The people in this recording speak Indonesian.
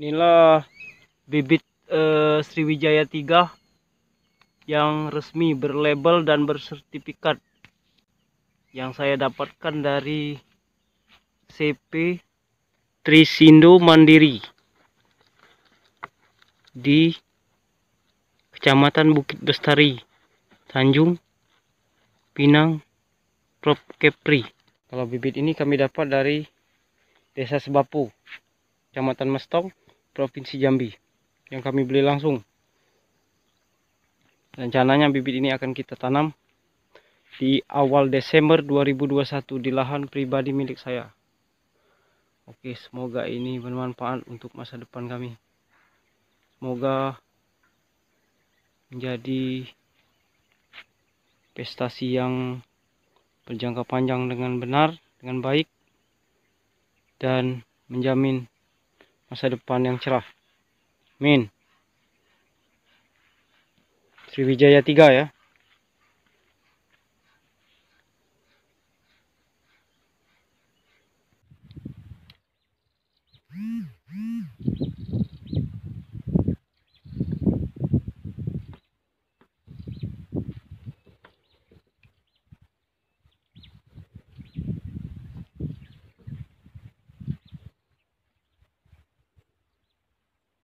inilah bibit eh, Sriwijaya 3 yang resmi berlabel dan bersertifikat yang saya dapatkan dari CP Trisindo Mandiri di Kecamatan Bukit Bestari Tanjung Pinang Prop Kepri kalau bibit ini kami dapat dari Desa Sebapu Kecamatan Mestong Provinsi Jambi yang kami beli langsung. Rencananya bibit ini akan kita tanam di awal Desember 2021 di lahan pribadi milik saya. Oke, semoga ini bermanfaat untuk masa depan kami. Semoga menjadi prestasi yang berjangka panjang dengan benar, dengan baik, dan menjamin masa depan yang cerah. Min. Sriwijaya 3 ya.